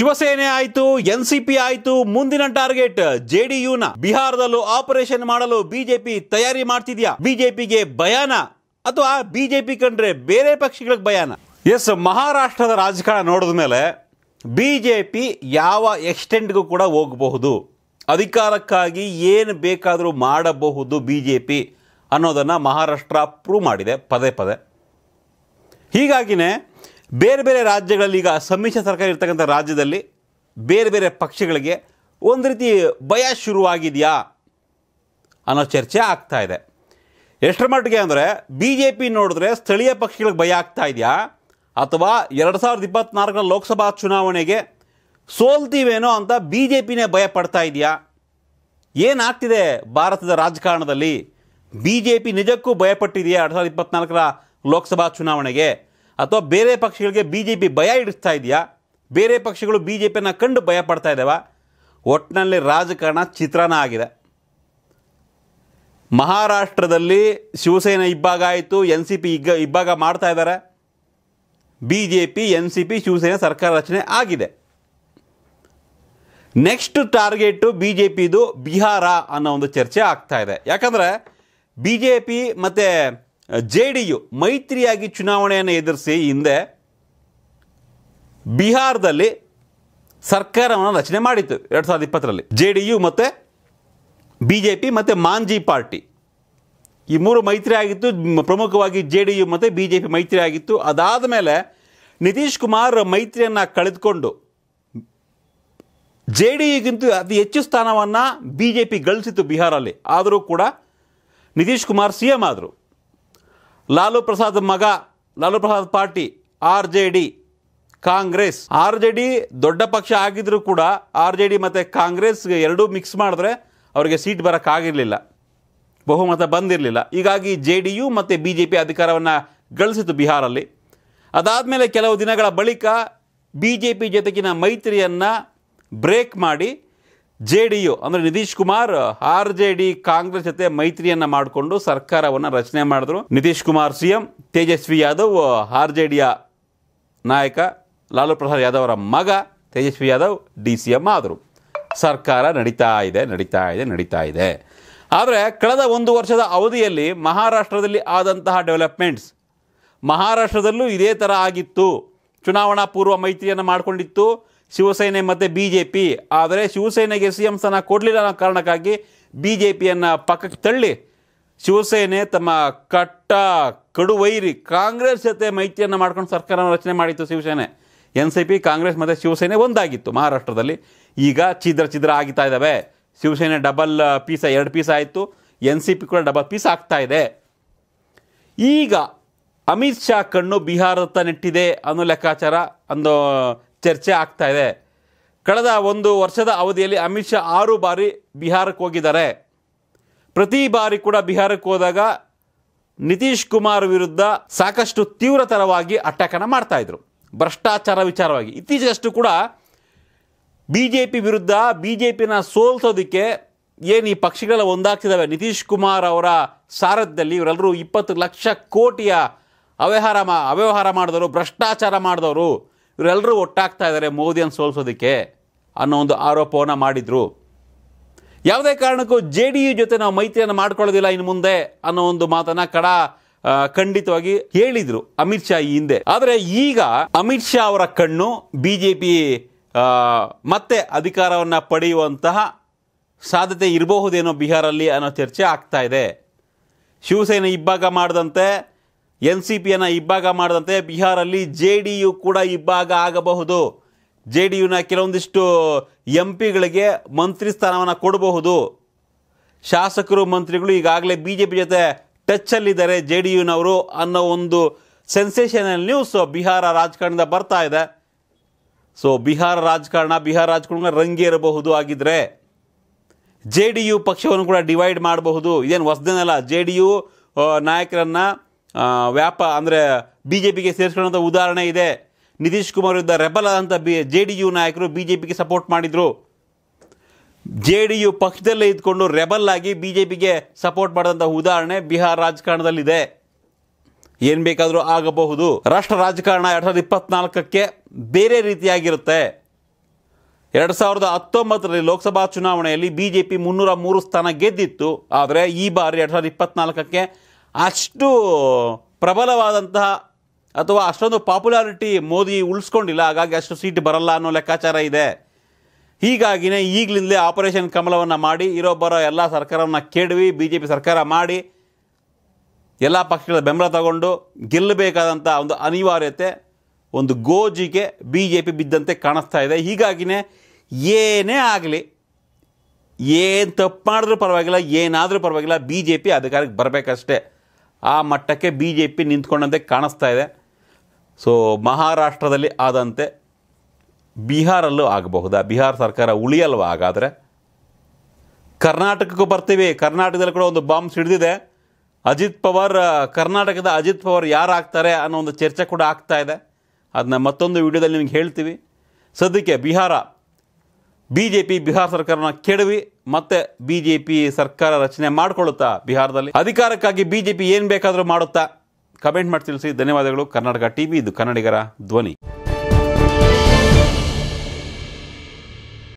ಶಿವಸೇನೆ ಆಯ್ತು N C P ಆಯ್ತು ಮುಂದಿನ ಟಾರ್ಗೆಟ್ ಜೆಡಿಯುನ ಬಿಹಾರದಲ್ಲೂ ಆಪರೇಷನ್ ಮಾಡಲು ಬಿಜೆಪಿ ತಯಾರಿ ಮಾಡ್ತಿದ್ಯಾ ಬಿಜೆಪಿಗೆ ಭಯಾನ ಅಥವಾ ಬಿಜೆಪಿ ಕಂಡ್ರೆ ಬೇರೆ ಪಕ್ಷಗಳಿಗೆ ಭಯಾನ ಎಸ್ ಮಹಾರಾಷ್ಟ್ರದ ರಾಜಕಾರಣ ನೋಡಿದ ಮೇಲೆ ಬಿಜೆಪಿ ಯಾವ ಎಕ್ಸ್ಟೆಂಡ್ಗೂ ಕೂಡ ಹೋಗಬಹುದು ಅಧಿಕಾರಕ್ಕಾಗಿ ಏನು ಬೇಕಾದರೂ ಮಾಡಬಹುದು ಬಿಜೆಪಿ ಅನ್ನೋದನ್ನು ಮಹಾರಾಷ್ಟ್ರ ಪ್ರೂವ್ ಮಾಡಿದೆ ಪದೇ ಪದೇ ಹೀಗಾಗಿನೇ ಬೇರೆ ಬೇರೆ ರಾಜ್ಯಗಳಲ್ಲಿ ಈಗ ಸಮ್ಮಿಶ್ರ ಸರ್ಕಾರ ಇರ್ತಕ್ಕಂಥ ರಾಜ್ಯದಲ್ಲಿ ಬೇರೆ ಬೇರೆ ಪಕ್ಷಗಳಿಗೆ ಒಂದು ರೀತಿ ಭಯ ಶುರುವಾಗಿದೆಯಾ ಅನ್ನೋ ಚರ್ಚೆ ಆಗ್ತಾ ಇದೆ ಎಷ್ಟರ ಮಟ್ಟಿಗೆ ಅಂದರೆ ಬಿ ಜೆ ಪಿ ನೋಡಿದ್ರೆ ಸ್ಥಳೀಯ ಪಕ್ಷಗಳಿಗೆ ಭಯ ಆಗ್ತಾ ಇದೆಯಾ ಅಥವಾ ಎರಡು ಸಾವಿರದ ಇಪ್ಪತ್ತ್ನಾಲ್ಕರ ಲೋಕಸಭಾ ಚುನಾವಣೆಗೆ ಸೋಲ್ತೀವೇನೋ ಅಂತ ಬಿ ಜೆ ಪಿನೇ ಭಯ ಪಡ್ತಾ ಇದೆಯಾ ಏನಾಗ್ತಿದೆ ಭಾರತದ ರಾಜಕಾರಣದಲ್ಲಿ ಬಿ ಜೆ ಪಿ ನಿಜಕ್ಕೂ ಭಯಪಟ್ಟಿದೆಯಾ ಎರಡು ಸಾವಿರದ ಇಪ್ಪತ್ತ್ನಾಲ್ಕರ ಲೋಕಸಭಾ ಚುನಾವಣೆಗೆ ಅಥವಾ ಬೇರೆ ಪಕ್ಷಗಳಿಗೆ ಬಿ ಜೆ ಪಿ ಭಯ ಇಡಿಸ್ತಾ ಇದೆಯಾ ಬೇರೆ ಪಕ್ಷಗಳು ಬಿ ಜೆ ಪಿಯನ್ನು ಕಂಡು ಭಯ ಪಡ್ತಾ ಇದ್ದಾವ ಒಟ್ಟಿನಲ್ಲಿ ರಾಜಕಾರಣ ಚಿತ್ರಣ ಆಗಿದೆ ಮಹಾರಾಷ್ಟ್ರದಲ್ಲಿ ಶಿವಸೇನೆ ಇಬ್ಬಾಗ ಆಯಿತು ಎನ್ ಸಿ ಪಿ ಇಗ್ಗ ಇಬ್ಬಾಗ ಮಾಡ್ತಾ ಇದ್ದಾರೆ B J P N C P Shivsena ಸರ್ಕಾರ ರಚನೆ ಆಗಿದೆ ನೆಕ್ಸ್ಟ್ ಟಾರ್ಗೆಟು ಬಿ ಜೆ ಪಿದು ಬಿಹಾರ ಅನ್ನೋ ಒಂದು ಚರ್ಚೆ ಆಗ್ತಾ ಇದೆ ಯಾಕಂದರೆ ಬಿ ಜೆ ಪಿ ಮತ್ತು ಜೆ ಡಿ ಯು ಮೈತ್ರಿಯಾಗಿ ಚುನಾವಣೆಯನ್ನು ಎದುರಿಸಿ ಹಿಂದೆ ಬಿಹಾರದಲ್ಲಿ ಸರ್ಕಾರವನ್ನು ರಚನೆ ಮಾಡಿತ್ತು ಎರಡು ಸಾವಿರದ ಇಪ್ಪತ್ತರಲ್ಲಿ ಜೆ ಡಿ ಯು ಮತ್ತು ಬಿ ಜೆ ಪಿ ಮತ್ತು ಮಾಂಜಿ ಪಾರ್ಟಿ ಈ ಮೂರು ಮೈತ್ರಿ ಆಗಿತ್ತು ಪ್ರಮುಖವಾಗಿ ಜೆ ಡಿ ಯು ಮತ್ತು ಬಿ ಜೆ ಪಿ ಮೈತ್ರಿ ಆಗಿತ್ತು ಅದಾದ ಮೇಲೆ ನಿತೀಶ್ ಕುಮಾರ್ ಮೈತ್ರಿಯನ್ನು ಕಳೆದುಕೊಂಡು ಜೆ ಡಿ ಯುಗಿಂತ ಅತಿ ಹೆಚ್ಚು ಸ್ಥಾನವನ್ನು ಬಿ ಜೆ ಪಿ ಗಳಿಸಿತ್ತು ಬಿಹಾರಲ್ಲಿ ಆದರೂ ಕೂಡ ನಿತೀಶ್ ಕುಮಾರ್ ಸಿ ಎಂ ಆದರು ಲಾಲು ಪ್ರಸಾದ್ ಮಗ Lalu Prasad party R J D Congress R J D ದೊಡ್ಡ ಪಕ್ಷ ಆಗಿದ್ರೂ ಕೂಡ ಆರ್ ಜೆ ಡಿ ಮತ್ತು ಕಾಂಗ್ರೆಸ್ಗೆ ಎರಡೂ ಮಿಕ್ಸ್ ಮಾಡಿದ್ರೆ ಅವರಿಗೆ ಸೀಟ್ ಬರೋಕ್ಕಾಗಿರಲಿಲ್ಲ ಬಹುಮತ ಬಂದಿರಲಿಲ್ಲ ಹೀಗಾಗಿ ಜೆ ಡಿ ಯು ಮತ್ತು ಬಿ ಜೆ ಪಿ ಅಧಿಕಾರವನ್ನು ಗಳಿಸಿತು ಬಿಹಾರಲ್ಲಿ ಅದಾದಮೇಲೆ ಕೆಲವು ದಿನಗಳ ಬಳಿಕ ಬಿ ಜೆ ಪಿ ಜೊತೆಗಿನ ಮೈತ್ರಿಯನ್ನು ಬ್ರೇಕ್ ಮಾಡಿ ಜೆ ಡಿ ಯು ಅಂದರೆ Nitish Kumar R J D Congress ಜೊತೆ ಮೈತ್ರಿಯನ್ನ ಮಾಡಿಕೊಂಡು ಸರ್ಕಾರವನ್ನು ರಚನೆ ಮಾಡಿದ್ರು Nitish Kumar C M Tejashwi Yadav R J ಡಿಯ ನಾಯಕ ಲಾಲು ಪ್ರಸಾದ್ ಯಾದವ್ ಅವರ ಮಗ Tejashwi Yadav D C M ಆದರು ಸರ್ಕಾರ ನಡೀತಾ ಇದೆ ನಡೀತಾ ಇದೆ ನಡೀತಾ ಇದೆ ಆದರೆ ಕಳೆದ ಒಂದು ವರ್ಷದ ಅವಧಿಯಲ್ಲಿ ಮಹಾರಾಷ್ಟ್ರದಲ್ಲಿ ಆದಂತಹ ಡೆವಲಪ್ಮೆಂಟ್ಸ್ ಮಹಾರಾಷ್ಟ್ರದಲ್ಲೂ ಇದೇ ಥರ ಆಗಿತ್ತು ಚುನಾವಣಾ ಪೂರ್ವ ಮೈತ್ರಿಯನ್ನು ಮಾಡಿಕೊಂಡಿತ್ತು ಶಿವಸೇನೆ ಮತ್ತು ಬಿ ಜೆ ಪಿ ಆದರೆ ಶಿವಸೇನೆಗೆ ಸಿ ಎಂ ಸ್ಥಾನ ಕೊಡಲಿಲ್ಲ ಅನ್ನೋ ಕಾರಣಕ್ಕಾಗಿ ಬಿ ಜೆ ಪಿಯನ್ನು ಪಕ್ಕಕ್ಕೆ ತಳ್ಳಿ ಶಿವಸೇನೆ ತಮ್ಮ ಕಟ್ಟ ಕಡುವೈರಿ ಕಾಂಗ್ರೆಸ್ ಜೊತೆ ಮೈತ್ರಿಯನ್ನು ಮಾಡ್ಕೊಂಡು ಸರ್ಕಾರ ರಚನೆ ಮಾಡಿತ್ತು Shiv Sena N C P Congress ಮತ್ತು ಶಿವಸೇನೆ ಒಂದಾಗಿತ್ತು ಮಹಾರಾಷ್ಟ್ರದಲ್ಲಿ ಈಗ ಛಿದ್ರ ಛಿದ್ರ ಆಗಿತಾ ಇದ್ದಾವೆ ಶಿವಸೇನೆ ಡಬಲ್ ಪೀಸ ಎರಡು ಪೀಸ್ ಆಯಿತು ಎನ್ ಸಿ ಪಿ ಕೂಡ ಡಬಲ್ ಪೀಸ್ ಆಗ್ತಾ ಇದೆ ಈಗ ಅಮಿತ್ ಶಾ ಕಣ್ಣು ಬಿಹಾರದತ್ತ ನೆಟ್ಟಿದೆ ಅನ್ನೋ ಲೆಕ್ಕಾಚಾರ ಅಂದು ಚರ್ಚೆ ಆಗ್ತಾ ಇದೆ ಕಳೆದ ಒಂದು ವರ್ಷದ ಅವಧಿಯಲ್ಲಿ ಅಮಿತ್ ಶಾ ಆರು ಬಾರಿ ಬಿಹಾರಕ್ಕೆ ಹೋಗಿದ್ದಾರೆ ಪ್ರತಿ ಬಾರಿ ಕೂಡ ಬಿಹಾರಕ್ಕೆ ಹೋದಾಗ ನಿತೀಶ್ ಕುಮಾರ್ ವಿರುದ್ಧ ಸಾಕಷ್ಟು ತೀವ್ರತರವಾಗಿ ಅಟ್ಯಾಕನ್ನು ಮಾಡ್ತಾಯಿದ್ರು ಭ್ರಷ್ಟಾಚಾರ ವಿಚಾರವಾಗಿ ಇತ್ತೀಚೆಗಷ್ಟು ಕೂಡ ಬಿ ಜೆ ಪಿ ವಿರುದ್ಧ ಬಿ ಜೆ ಪಿನ ಸೋಲ್ಸೋದಕ್ಕೆ ಏನು ಈ ಪಕ್ಷಗಳ ಒಂದಾಗ್ತಿದ್ದಾವೆ ನಿತೀಶ್ ಕುಮಾರ್ ಅವರ ಸಾರಥ್ಯದಲ್ಲಿ ಇವರೆಲ್ಲರೂ ಇಪ್ಪತ್ತು ಲಕ್ಷ ಕೋಟಿಯ ಅವ್ಯವಹಾರ ಮಾ ಅವ್ಯವಹಾರ ಮಾಡಿದವರು ಭ್ರಷ್ಟಾಚಾರ ಮಾಡಿದವರು ಇವರೆಲ್ಲರೂ ಒಟ್ಟಾಗ್ತಾ ಇದ್ದಾರೆ ಮೋದಿಯನ್ನು ಸೋಲ್ಸೋದಕ್ಕೆ ಅನ್ನೋ ಒಂದು ಆರೋಪವನ್ನು ಮಾಡಿದರು ಯಾವುದೇ ಕಾರಣಕ್ಕೂ ಜೆ ಡಿ ಯು ಜೊತೆ ನಾವು ಮೈತ್ರಿಯನ್ನು ಮಾಡ್ಕೊಳ್ಳೋದಿಲ್ಲ ಇನ್ನು ಮುಂದೆ ಅನ್ನೋ ಒಂದು ಮಾತನ್ನು ಕಡ ಖಂಡಿತವಾಗಿ ಹೇಳಿದರು ಅಮಿತ್ ಶಾ ಈ ಹಿಂದೆ ಆದರೆ ಈಗ ಅಮಿತ್ ಶಾ ಅವರ ಕಣ್ಣು ಬಿ ಜೆ ಪಿ ಮತ್ತೆ ಅಧಿಕಾರವನ್ನು ಪಡೆಯುವಂತಹ ಸಾಧ್ಯತೆ ಇರಬಹುದೇನೋ ಬಿಹಾರಲ್ಲಿ ಅನ್ನೋ ಚರ್ಚೆ ಆಗ್ತಾ ಇದೆ ಶಿವಸೇನೆ ಇಬ್ಬಾಗ ಮಾಡಿದಂತೆ ಎನ್ ಸಿ ಪಿಯನ್ನು ಇಬ್ಬಾಗ ಮಾಡಿದಂತೆ ಬಿಹಾರಲ್ಲಿ ಜೆ ಡಿ ಯು ಕೂಡ ಇಬ್ಬಾಗ ಆಗಬಹುದು ಜೆ ಡಿ ಯುನ ಕೆಲವೊಂದಿಷ್ಟು ಎಂ ಪಿಗಳಿಗೆ ಮಂತ್ರಿ ಸ್ಥಾನವನ್ನು ಕೊಡಬಹುದು ಶಾಸಕರು ಮಂತ್ರಿಗಳು ಈಗಾಗಲೇ ಬಿ ಜೆ ಪಿ ಜೊತೆ ಟಚ್ಚಲ್ಲಿದ್ದಾರೆ ಜೆ ಡಿ ಯುನವರು ಅನ್ನೋ ಒಂದು ಸೆನ್ಸೇಷನಲ್ ನ್ಯೂಸ್ ಬಿಹಾರ ರಾಜಕಾರಣದ ಬರ್ತಾ ಇದೆ ಸೊ ಬಿಹಾರ ರಾಜಕಾರಣ ಬಿಹಾರ ರಾಜಕಾರಣ ರಂಗೇರಬಹುದು ಆಗಿದ್ದರೆ ಜೆ ಡಿ ಯು ಪಕ್ಷವನ್ನು ಕೂಡ ಡಿವೈಡ್ ಮಾಡಬಹುದು ಇದೇನು ಹೊಸದೇನಲ್ಲ ಜೆ ಡಿ ಯು ನಾಯಕರನ್ನು ವ್ಯಾಪ ಅಂದರೆ ಬಿ ಜೆ ಪಿಗೆ ಸೇರಿಸ್ಕೊಳ್ಳೋಂಥ ಉದಾಹರಣೆ ಇದೆ ನಿತೀಶ್ ಕುಮಾರ್ ವಿರುದ್ಧ ರೆಬಲ್ ಆದಂಥ ಬಿ ಜೆ ಡಿ ಯು ನಾಯಕರು ಬಿ ಜೆ ಪಿಗೆ ಸಪೋರ್ಟ್ ಮಾಡಿದರು ಜೆ ಡಿ ಯು ಪಕ್ಷದಲ್ಲೇ ಇದ್ಕೊಂಡು ರೆಬಲ್ ಆಗಿ ಬಿ ಜೆ ಪಿಗೆ ಸಪೋರ್ಟ್ ಮಾಡಿದಂಥ ಉದಾಹರಣೆ ಬಿಹಾರ ರಾಜಕಾರಣದಲ್ಲಿದೆ ಏನು ಬೇಕಾದರೂ ಆಗಬಹುದು ರಾಷ್ಟ್ರ ರಾಜಕಾರಣ ಎರಡು ಸಾವಿರದ ಇಪ್ಪತ್ನಾಲ್ಕಕ್ಕೆ ಬೇರೆ ರೀತಿಯಾಗಿರುತ್ತೆ ಎರಡು ಸಾವಿರದ ಹತ್ತೊಂಬತ್ತರಲ್ಲಿ ಲೋಕಸಭಾ ಚುನಾವಣೆಯಲ್ಲಿ ಬಿ ಜೆ ಪಿ ಮುನ್ನೂರ ಮೂರು ಸ್ಥಾನ ಗೆದ್ದಿತ್ತು ಆದರೆ ಈ ಬಾರಿ ಎರಡು ಸಾವಿರದ ಇಪ್ಪತ್ನಾಲ್ಕಕ್ಕೆ ಅಷ್ಟು ಪ್ರಬಲವಾದಂತಹ ಅಥವಾ ಅಷ್ಟೊಂದು ಪಾಪ್ಯುಲಾರಿಟಿ ಮೋದಿ ಉಳಿಸ್ಕೊಂಡಿಲ್ಲ ಹಾಗಾಗಿ ಅಷ್ಟು ಸೀಟ್ ಬರಲ್ಲ ಅನ್ನೋ ಲೆಕ್ಕಾಚಾರ ಇದೆ ಹೀಗಾಗಿನೇ ಈಗಲಿಂದಲೇ ಆಪರೇಷನ್ ಕಮಲವನ್ನು ಮಾಡಿ ಇರೋ ಬರೋ ಎಲ್ಲ ಸರ್ಕಾರವನ್ನು ಕೆಡವಿ ಬಿ ಜೆ ಪಿ ಸರ್ಕಾರ ಮಾಡಿ ಎಲ್ಲ ಪಕ್ಷಗಳ ಬೆಂಬಲ ತಗೊಂಡು ಗೆಲ್ಲಬೇಕಾದಂಥ ಒಂದು ಅನಿವಾರ್ಯತೆ ಒಂದು ಗೋಜಿಗೆ ಬಿ ಜೆ ಪಿ ಬಿದ್ದಂತೆ ಕಾಣಿಸ್ತಾ ಇದೆ ಹೀಗಾಗಿನೇ ಏನೇ ಆಗಲಿ ಏನು ತಪ್ಪು ಮಾಡಿದ್ರೂ ಪರವಾಗಿಲ್ಲ ಏನಾದರೂ ಪರವಾಗಿಲ್ಲ ಬಿ ಜೆ ಪಿ ಅಧಿಕಾರಕ್ಕೆ ಬರಬೇಕಷ್ಟೇ ಆ ಮಟ್ಟಕ್ಕೆ ಬಿ ಜೆ ಪಿ ನಿಂತ್ಕೊಂಡಂತೆ ಕಾಣಿಸ್ತಾ ಇದೆ ಸೊ ಮಹಾರಾಷ್ಟ್ರದಲ್ಲಿ ಆದಂತೆ ಬಿಹಾರಲ್ಲೂ ಆಗಬಹುದಾ ಬಿಹಾರ ಸರ್ಕಾರ ಉಳಿಯಲ್ವ ಹಾಗಾದರೆ ಕರ್ನಾಟಕಕ್ಕೂ ಬರ್ತೀವಿ ಕರ್ನಾಟಕದಲ್ಲಿ ಕೂಡ ಒಂದು ಬಾಂಬ್ ಸಿಡಿದಿದೆ ಅಜಿತ್ ಪವಾರ್ ಕರ್ನಾಟಕದ ಅಜಿತ್ ಪವಾರ್ ಆಗ್ತಾರೆ ಅನ್ನೋ ಒಂದು ಚರ್ಚೆ ಕೂಡ ಆಗ್ತಾ ಇದೆ ಅದನ್ನ ಮತ್ತೊಂದು ವಿಡಿಯೋದಲ್ಲಿ ನಿಮಗೆ ಹೇಳ್ತೀವಿ ಸದ್ಯಕ್ಕೆ Bihar B J P Bihar ಸರ್ಕಾರನ ಕೆಡವಿ ಮತ್ತೆ ಬಿ ಜೆ ಪಿ ಸರ್ಕಾರ ರಚನೆ ಮಾಡಿಕೊಳ್ಳುತ್ತಾ ಬಿಹಾರದಲ್ಲಿ ಅಧಿಕಾರಕ್ಕಾಗಿ ಬಿ ಜೆ ಪಿ ಏನು ಬೇಕಾದರೂ ಮಾಡುತ್ತಾ ಕಮೆಂಟ್ ಮಾಡಿ ತಿಳಿಸಿ ಧನ್ಯವಾದಗಳು ಕರ್ನಾಟಕ ಟಿವಿ ಇದು ಕನ್ನಡಿಗರ ಧ್ವನಿ